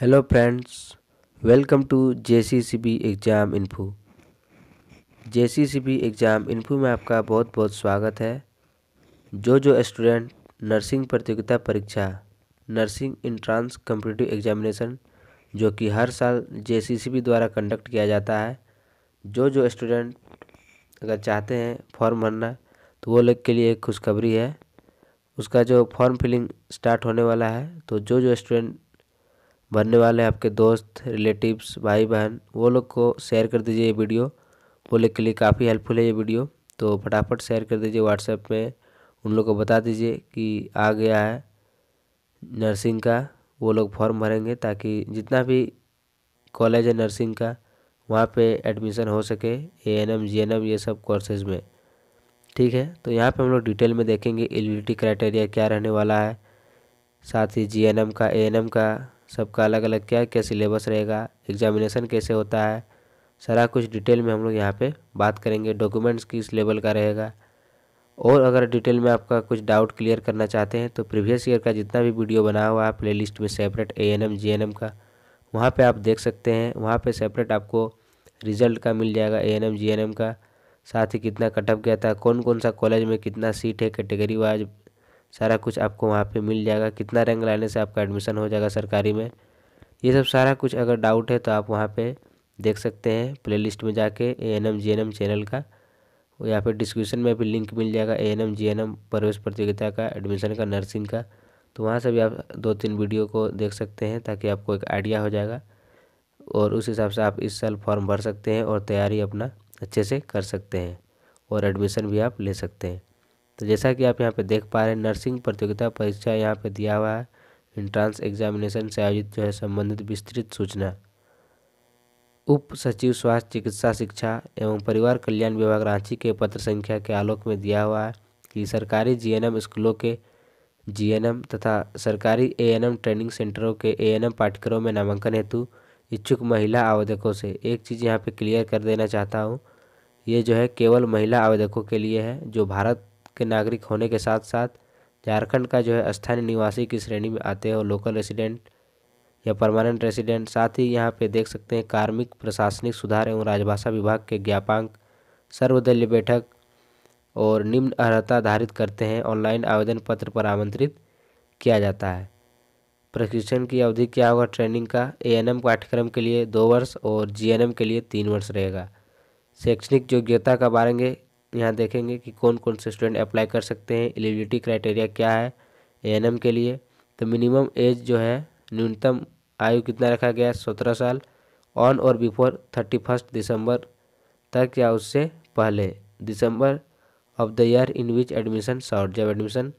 hello friends welcome to J exam info J exam info में आपका बहुत बहुत स्वागत है जो जो स्टूडेंट नर्सिंग प्रतियोगिता परीक्षा नर्सिंग इंट्रांस कम्पिटिटिव एग्जामिनेशन जो कि हर साल जे द्वारा कंडक्ट किया जाता है जो जो स्टूडेंट अगर चाहते हैं फॉर्म भरना तो वो लोग के लिए एक खुशखबरी है उसका जो फॉर्म फिलिंग स्टार्ट होने वाला है तो जो जो स्टूडेंट भरने वाले आपके दोस्त रिलेटिव्स भाई बहन वो लोग को शेयर कर दीजिए ये वीडियो वो लोग के लिए काफ़ी हेल्पफुल है ये वीडियो तो फटाफट शेयर कर दीजिए व्हाट्सएप में उन लोग को बता दीजिए कि आ गया है नर्सिंग का वो लोग फॉर्म भरेंगे ताकि जितना भी कॉलेज है नर्सिंग का वहाँ पे एडमिशन हो सके A N M G N M ये सब कोर्सेज में ठीक है तो यहाँ पे हम लोग डिटेल में देखेंगे एलिजिबिलिटी क्राइटेरिया क्या रहने वाला है साथ ही जी एन एम का ए एन एम का सबका अलग अलग क्या क्या सिलेबस रहेगा एग्जामिनेशन कैसे होता है सारा कुछ डिटेल में हम लोग यहाँ पे बात करेंगे डॉक्यूमेंट्स किस लेवल का रहेगा और अगर डिटेल में आपका कुछ डाउट क्लियर करना चाहते हैं तो प्रीवियस ईयर का जितना भी वीडियो बना हुआ है प्ले में separate A N M G N M का वहाँ पर आप देख सकते हैं वहाँ पर सेपरेट आपको रिजल्ट का मिल जाएगा A N M G N M का साथ ही कितना कटअप गया था कौन कौन सा कॉलेज में कितना सीट है कैटेगरी वाइज सारा कुछ आपको वहाँ पे मिल जाएगा कितना रैंक लाने से आपका एडमिशन हो जाएगा सरकारी में ये सब सारा कुछ अगर डाउट है तो आप वहाँ पे देख सकते हैं प्लेलिस्ट में जाके A N M G N M channel का यहाँ फिर डिस्क्रिप्शन में भी लिंक मिल जाएगा A N M G N M प्रवेश प्रतियोगिता का एडमिशन का नर्सिंग का तो वहाँ से भी आप दो तीन वीडियो को देख सकते हैं ताकि आपको एक आइडिया हो जाएगा और उस हिसाब से आप इस साल फॉर्म भर सकते हैं और तैयारी अपना अच्छे से कर सकते हैं और एडमिशन भी आप ले सकते हैं तो जैसा कि आप यहाँ पे देख पा रहे हैं नर्सिंग प्रतियोगिता परीक्षा यहाँ पे दिया हुआ है इंट्रांस एग्जामिनेशन से आयोजित जो है संबंधित विस्तृत सूचना उप सचिव स्वास्थ्य चिकित्सा शिक्षा एवं परिवार कल्याण विभाग रांची के पत्र संख्या के आलोक में दिया हुआ है कि सरकारी जी स्कूलों के जी तथा सरकारी ए ट्रेनिंग सेंटरों के ए पाठ्यक्रमों में नामांकन हेतु इच्छुक महिला आवेदकों से एक चीज़ यहाँ पे क्लियर कर देना चाहता हूँ ये जो है केवल महिला आवेदकों के लिए है जो भारत के नागरिक होने के साथ साथ झारखंड का जो है स्थानीय निवासी की श्रेणी में आते हैं और लोकल रेसिडेंट या परमानेंट रेसिडेंट साथ ही यहाँ पे देख सकते हैं कार्मिक प्रशासनिक सुधार एवं राजभाषा विभाग के ज्ञापांक सर्वदलीय बैठक और निम्न अर्हता धारित करते हैं ऑनलाइन आवेदन पत्र पर आमंत्रित किया जाता है प्रशिक्षण की अवधि क्या होगा ट्रेनिंग का एएनएम पाठ्यक्रम के लिए दो वर्ष और जीएनएम के लिए तीन वर्ष रहेगा शैक्षणिक योग्यता का बारेंगे तो यहाँ देखेंगे कि कौन कौन से स्टूडेंट अप्लाई कर सकते हैं एलिजिबिलिटी क्राइटेरिया क्या है एएनएम के लिए तो मिनिमम एज जो है न्यूनतम आयु कितना रखा गया है सत्रह साल ऑन और बिफोर थर्टी फर्स्ट दिसंबर तक या उससे पहले December of the year in which admission sought जब एडमिशन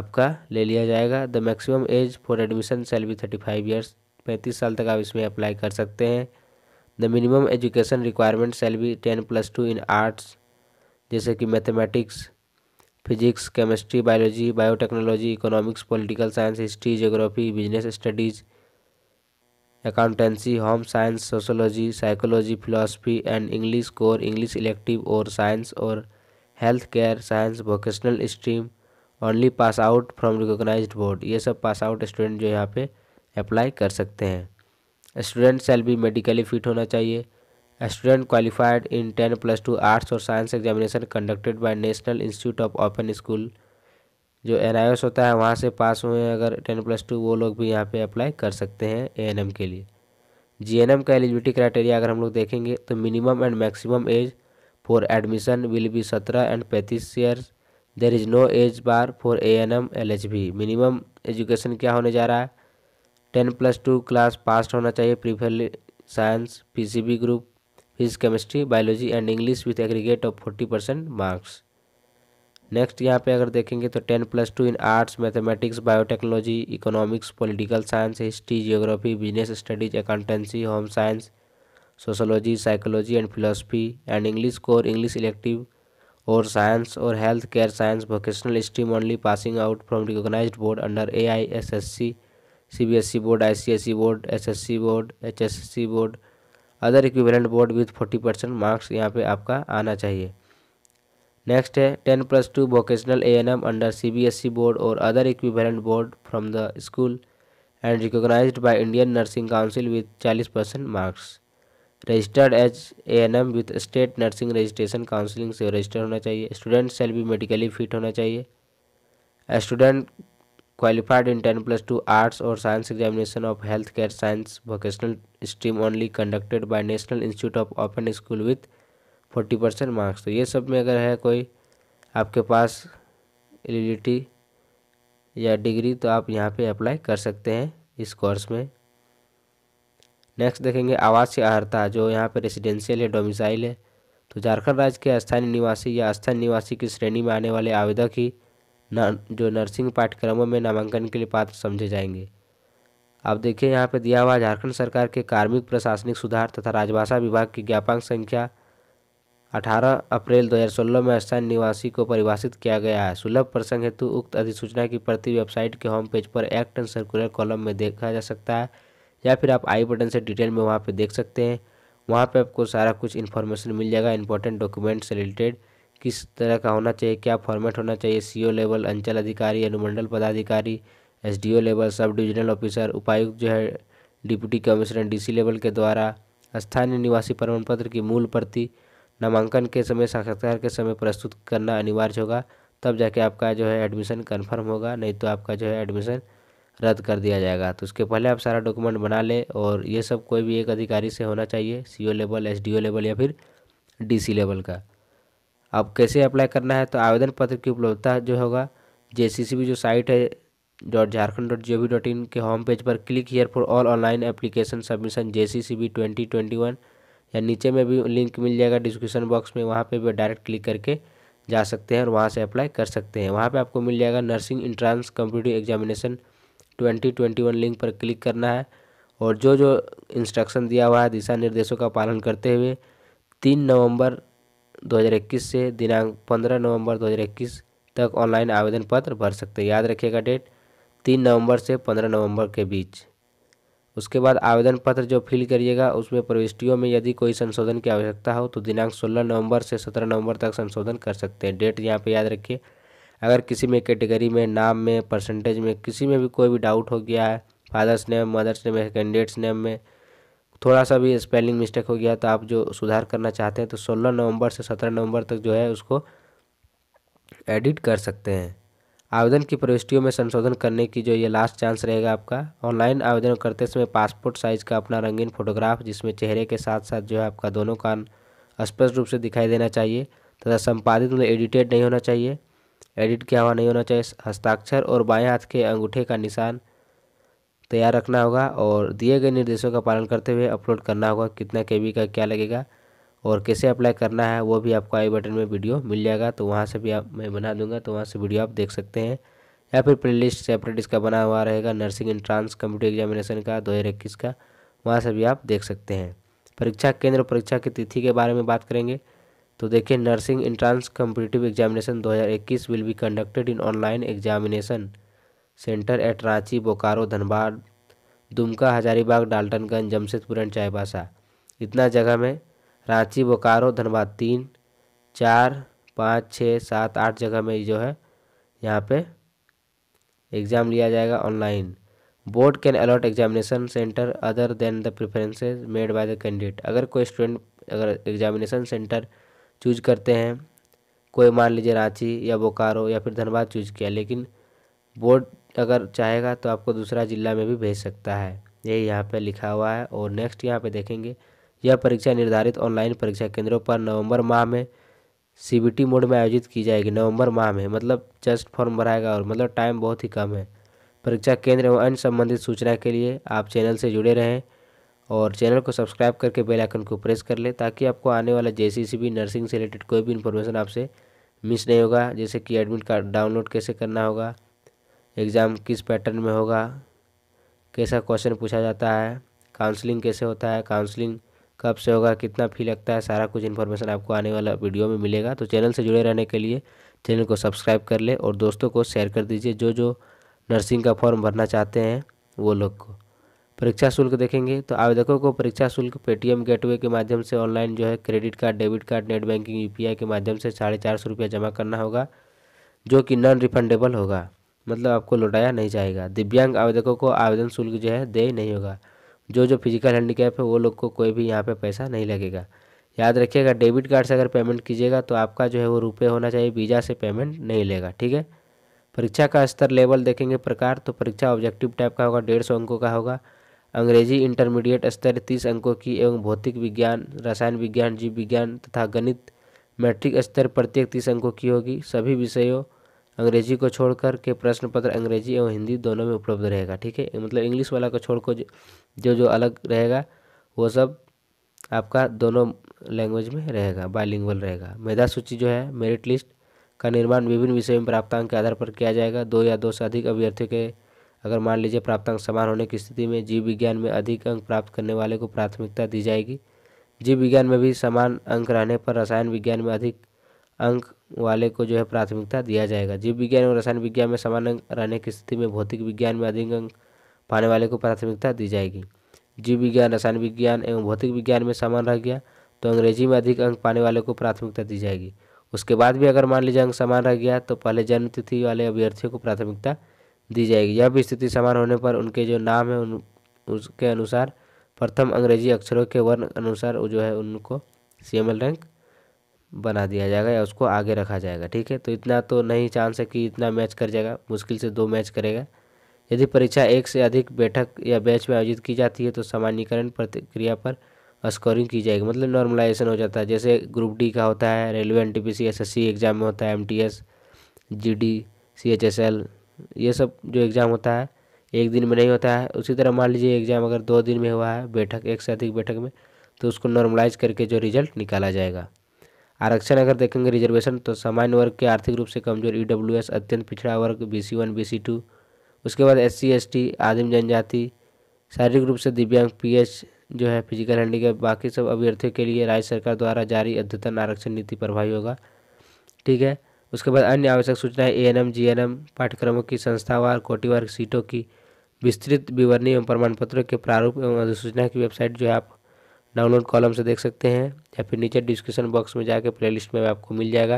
आपका ले लिया जाएगा the maximum age for admission shall be thirty five years पैंतीस साल तक आप इसमें अप्लाई कर सकते हैं the minimum education requirement shall be ten plus two in arts जैसे कि mathematics physics chemistry biology biotechnology economics political science history geography business studies accountancy home science sociology psychology philosophy and English core English elective और science और health care science vocational stream only pass out from recognise board ये सब pass out student जो यहाँ पे apply कर सकते हैं स्टूडेंट सेल भी मेडिकली फिट होना चाहिए student qualified in ten plus two arts और science examination conducted by National Institute of Open School जो एन होता है वहाँ से पास हुए अगर टेन प्लस टू वो लोग भी यहाँ पे अप्लाई कर सकते हैं ए के लिए जी का एलिजिबिलिटी क्राइटेरिया अगर हम लोग देखेंगे तो minimum and maximum age for admission will be सत्रह एंड पैंतीस years there is no age bar for A N M L H B minimum education क्या होने जा रहा है ten plus two class pass होना चाहिए preferably science P C B group physics chemistry biology and English with aggregate of forty percent marks next यहाँ पे अगर देखेंगे तो ten plus two in arts mathematics biotechnology economics political science history geography business studies accountancy home science sociology psychology and philosophy and English core English elective और science और health care science vocational stream only passing out from recognise board under A I S S C C B S E board I C S C board S S C board H S C board other equivalent board with forty percent marks यहाँ पे आपका आना चाहिए next है ten plus two vocational A N M under C B S E board और other equivalent board from the school and recognise by Indian Nursing Council with चालीस percent marks registered as A N M with State Nursing Registration counselling से register होना चाहिए student shall भी medically fit होना चाहिए student qualified in ten plus two arts और science examination of health care science vocational stream only conducted by National Institute of Open School with forty percent marks तो ये सब में अगर है कोई आपके पास एलिजिबिलिटी या डिग्री तो आप यहाँ पे अप्लाई कर सकते हैं इस कोर्स में नेक्स्ट देखेंगे आवासीय अर्हता जो यहाँ पे रेसिडेंशियल है डोमिसाइल है तो झारखंड राज्य के स्थानीय निवासी या स्थानीय निवासी की श्रेणी में आने वाले आवेदक ही जो नर्सिंग पाठ्यक्रमों में नामांकन के लिए पात्र समझे जाएंगे आप देखिए यहाँ पर दिया हुआ झारखंड सरकार के कार्मिक प्रशासनिक सुधार तथा राजभाषा विभाग की ज्ञापांक संख्या 18 अप्रैल 2016 में स्थानीय निवासी को परिभाषित किया गया है सुलभ प्रसंग हेतु उक्त अधिसूचना की प्रति वेबसाइट के होम पेज पर एक्ट एंड सर्कुलर कॉलम में देखा जा सकता है या फिर आप आई बटन से डिटेल में वहाँ पर देख सकते हैं वहाँ पर आपको सारा कुछ इन्फॉर्मेशन मिल जाएगा इंपॉर्टेंट डॉक्यूमेंट्स से रिलेटेड किस तरह का होना चाहिए क्या फॉर्मेट होना चाहिए सीओ लेवल e अंचल अधिकारी अनुमंडल पदाधिकारी SDO level sub divisional officer उपायुक्त जो है डिप्टी कमिश्नर डीसी लेवल के द्वारा स्थानीय निवासी प्रमाण पत्र की मूल प्रति नामांकन के समय साक्षात्कार के समय प्रस्तुत करना अनिवार्य होगा तब जाके आपका जो है एडमिशन कन्फर्म होगा नहीं तो आपका जो है एडमिशन रद्द कर दिया जाएगा तो उसके पहले आप सारा डॉक्यूमेंट बना लें और ये सब कोई भी एक अधिकारी से होना चाहिए सीओ लेवल एसडीओ लेवल या फिर डीसी लेवल का अब कैसे अप्लाई करना है तो आवेदन पत्र की उपलब्धता जो होगा जे जो साइट है dot Jharkhand dot G O V dot in के होम पेज पर click here for all online application submission J C C B twenty twenty one या नीचे में भी लिंक मिल जाएगा डिस्क्रिप्शन बॉक्स में वहाँ पे भी डायरेक्ट क्लिक करके जा सकते हैं और वहाँ से अप्लाई कर सकते हैं वहाँ पे आपको मिल जाएगा nursing entrance competitive examination twenty twenty one link पर क्लिक करना है और जो जो इंस्ट्रक्शन दिया हुआ है दिशा निर्देशों का पालन करते हुए तीन नवम्बर 2021 से दिनांक 15 नवंबर 2021 तक ऑनलाइन आवेदन पत्र भर सकते हैं याद रखिएगा डेट तीन नवंबर से पंद्रह नवंबर के बीच उसके बाद आवेदन पत्र जो फिल करिएगा उसमें प्रविष्टियों में यदि कोई संशोधन की आवश्यकता हो तो दिनांक 16 नवंबर से 17 नवंबर तक संशोधन कर सकते हैं डेट यहाँ पे याद रखिए अगर किसी में कैटेगरी में नाम में परसेंटेज में किसी में भी कोई भी डाउट हो गया है father's name mother's name candidate's name में थोड़ा सा भी स्पेलिंग मिस्टेक हो गया तो आप जो सुधार करना चाहते हैं तो सोलह नवंबर से सत्रह नवंबर तक जो है उसको एडिट कर सकते हैं आवेदन की प्रविष्टियों में संशोधन करने की जो ये लास्ट चांस रहेगा आपका ऑनलाइन आवेदन करते समय पासपोर्ट साइज़ का अपना रंगीन फोटोग्राफ जिसमें चेहरे के साथ साथ जो है आपका दोनों कान स्पष्ट रूप से दिखाई देना चाहिए तथा संपादित मतलब एडिटेड नहीं होना चाहिए एडिट किया हुआ नहीं होना चाहिए हस्ताक्षर और बाएं हाथ के अंगूठे का निशान तैयार रखना होगा और दिए गए निर्देशों का पालन करते हुए अपलोड करना होगा कितना के का क्या लगेगा और कैसे अप्लाई करना है वो भी आपको आई बटन में वीडियो मिल जाएगा तो वहाँ से भी आप मैं बना दूंगा तो वहाँ से वीडियो आप देख सकते हैं या फिर प्लेलिस्ट सेपरेट इसका बना हुआ रहेगा नर्सिंग एंट्रांस कंप्यूटर एग्जामिनेशन का दो हज़ार इक्कीस का वहाँ से भी आप देख सकते हैं परीक्षा केंद्र परीक्षा की तिथि के बारे में बात करेंगे तो देखिए nursing entrance competitive examination 2021 will be conducted in online examination centre at Ranchi Bokaro Dhanbad Dumka Hazaribagh Daltonganj Jamshedpur and Chaibasa इतना जगह में रांची बोकारो धनबाद तीन चार पाँच छः सात आठ जगह में जो है यहाँ पे एग्ज़ाम लिया जाएगा online board can allot examination centre other than the preferences made by the candidate अगर कोई स्टूडेंट अगर एग्जामिनेशन सेंटर चूज करते हैं कोई मान लीजिए रांची या बोकारो या फिर धनबाद चूज किया लेकिन बोर्ड अगर चाहेगा तो आपको दूसरा जिला में भी भेज सकता है यही यहाँ पे लिखा हुआ है और नेक्स्ट यहाँ पे देखेंगे यह परीक्षा निर्धारित ऑनलाइन परीक्षा केंद्रों पर नवंबर माह में सी मोड में आयोजित की जाएगी नवंबर माह में मतलब जस्ट फॉर्म भराएगा और मतलब टाइम बहुत ही कम है परीक्षा केंद्र एवं अन्य संबंधित सूचना के लिए आप चैनल से जुड़े रहें और चैनल को सब्सक्राइब करके बेल आइकन को प्रेस कर लें ताकि आपको आने वाला जे नर्सिंग से रिलेटेड कोई भी इन्फॉर्मेशन आपसे मिस नहीं होगा जैसे कि एडमिट कार्ड डाउनलोड कैसे करना होगा एग्ज़ाम किस पैटर्न में होगा कैसा क्वेश्चन पूछा जाता है काउंसलिंग कैसे होता है काउंसलिंग कब से होगा कितना फी लगता है सारा कुछ इन्फॉर्मेशन आपको आने वाला वीडियो में मिलेगा तो चैनल से जुड़े रहने के लिए चैनल को सब्सक्राइब कर ले और दोस्तों को शेयर कर दीजिए जो जो नर्सिंग का फॉर्म भरना चाहते हैं वो लोग को परीक्षा शुल्क देखेंगे तो आवेदकों को परीक्षा शुल्क पेटीएम गेटवे के माध्यम से ऑनलाइन जो है credit card debit card net banking UPI के माध्यम से साढ़े चार सौ रुपया जमा करना होगा जो कि नॉन रिफंडेबल होगा मतलब आपको लौटाया नहीं जाएगा दिव्यांग आवेदकों को आवेदन शुल्क जो है देय नहीं होगा जो जो फिजिकल हैंडीकैप है वो लोग को कोई भी यहाँ पे पैसा नहीं लगेगा याद रखिएगा डेबिट कार्ड से अगर पेमेंट कीजिएगा तो आपका जो है वो रुपये होना चाहिए वीज़ा से पेमेंट नहीं लेगा ठीक है परीक्षा का स्तर लेवल देखेंगे प्रकार तो परीक्षा ऑब्जेक्टिव टाइप का होगा डेढ़ सौ अंकों का होगा अंग्रेजी इंटरमीडिएट स्तर तीस अंकों की एवं भौतिक विज्ञान रसायन विज्ञान जीव विज्ञान तथा गणित मैट्रिक स्तर प्रत्येक तीस अंकों की होगी सभी विषयों अंग्रेजी को छोड़कर के प्रश्न पत्र अंग्रेजी एवं हिंदी दोनों में उपलब्ध रहेगा ठीक है मतलब इंग्लिश वाला को छोड़ जो जो अलग रहेगा वो सब आपका दोनों लैंग्वेज में रहेगा बायलिंगुअल रहेगा मेधा सूची जो है मेरिट लिस्ट का निर्माण विभिन्न विषयों में प्राप्तांक के आधार पर किया जाएगा दो या दो से अधिक अभ्यर्थियों के अगर मान लीजिए प्राप्तांक समान होने की स्थिति में जीव विज्ञान में अधिक अंक प्राप्त करने वाले को प्राथमिकता दी जाएगी जीव विज्ञान में भी समान अंक रहने पर रसायन विज्ञान में अधिक अंक वाले को जो है प्राथमिकता दिया जाएगा जीव विज्ञान और रसायन विज्ञान में समान अंक रहने की स्थिति में भौतिक विज्ञान में अधिक अंक पाने वाले को प्राथमिकता दी जाएगी जीव विज्ञान रसायन विज्ञान एवं भौतिक विज्ञान में समान रह गया तो अंग्रेजी में अधिक अंक पाने वाले को प्राथमिकता दी जाएगी उसके बाद भी अगर मान लीजिए अंक समान रह गया तो पहले जन्म तिथि वाले अभ्यर्थियों को प्राथमिकता दी जाएगी यह भी स्थिति समान होने पर उनके जो नाम है उन उसके अनुसार प्रथम अंग्रेजी अक्षरों के वर्ण अनुसार जो है उनको सी रैंक बना दिया जाएगा या उसको आगे रखा जाएगा ठीक है तो इतना तो नहीं चांस है कि इतना मैच कर जाएगा मुश्किल से दो मैच करेगा यदि परीक्षा एक से अधिक बैठक या बैच में आयोजित की जाती है तो सामान्यकरण प्रतिक्रिया पर स्कोरिंग की जाएगी मतलब नॉर्मलाइजेशन हो जाता है जैसे ग्रुप डी का होता है railway N T P C S S C exam में होता है M T S G D C H S L ये सब जो एग्ज़ाम होता है एक दिन में नहीं होता है उसी तरह मान लीजिए एग्ज़ाम अगर दो दिन में हुआ है बैठक एक से अधिक बैठक में तो उसको नॉर्मलाइज करके जो रिजल्ट निकाला जाएगा आरक्षण अगर देखेंगे रिजर्वेशन तो सामान्य वर्ग के आर्थिक रूप से कमजोर ई e अत्यंत पिछड़ा वर्ग B C one B C two उसके बाद एस सी एस टी आदिम जनजाति शारीरिक रूप से दिव्यांग पी एच जो है फिजिकल हैंडीकैप बाकी सब अभ्यर्थियों के लिए राज्य सरकार द्वारा जारी अद्यतन आरक्षण नीति प्रभावी होगा ठीक है उसके बाद अन्य आवश्यक सूचनाएं A N M G N M पाठ्यक्रमों की संस्थावार कोटिवार सीटों की विस्तृत विवरणी एवं प्रमाण पत्रों के प्रारूप एवं अधिसूचना की वेबसाइट जो है आप डाउनलोड कॉलम से देख सकते हैं या फिर नीचे डिस्क्रिप्शन बॉक्स में जाकर प्ले लिस्ट में आपको मिल जाएगा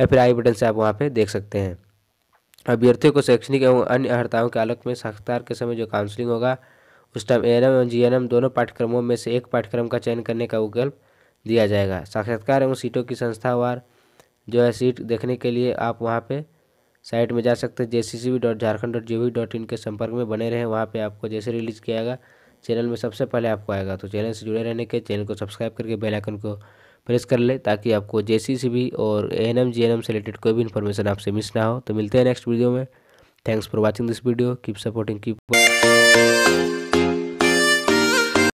या फिर आई बटन से आप वहाँ पर देख सकते हैं अभ्यर्थियों को शैक्षणिक एवं अन्य अर्ताओं के आलोक में साक्षात्कार के समय जो काउंसलिंग होगा उस टाइम ए एवं जी दोनों पाठ्यक्रमों में से एक पाठ्यक्रम का चयन करने का विकल्प दिया जाएगा साक्षात्कार एवं सीटों की संस्थावार जो है सीट देखने के लिए आप वहाँ पे साइट में जा सकते हैं J C C B dot Jharkhand dot G V dot in के संपर्क में बने रहें वहाँ पर आपको जैसे रिलीज़ किया जाएगा चैनल में सबसे पहले आपको आएगा तो चैनल से जुड़े रहने के चैनल को सब्सक्राइब करके बेल आइकन को प्रेस कर ले ताकि आपको जे सी भी और A N M G N M से रिलेटेड कोई भी इन्फॉर्मेशन आपसे मिस ना हो तो मिलते हैं नेक्स्ट वीडियो में thanks for watching this video keep supporting keep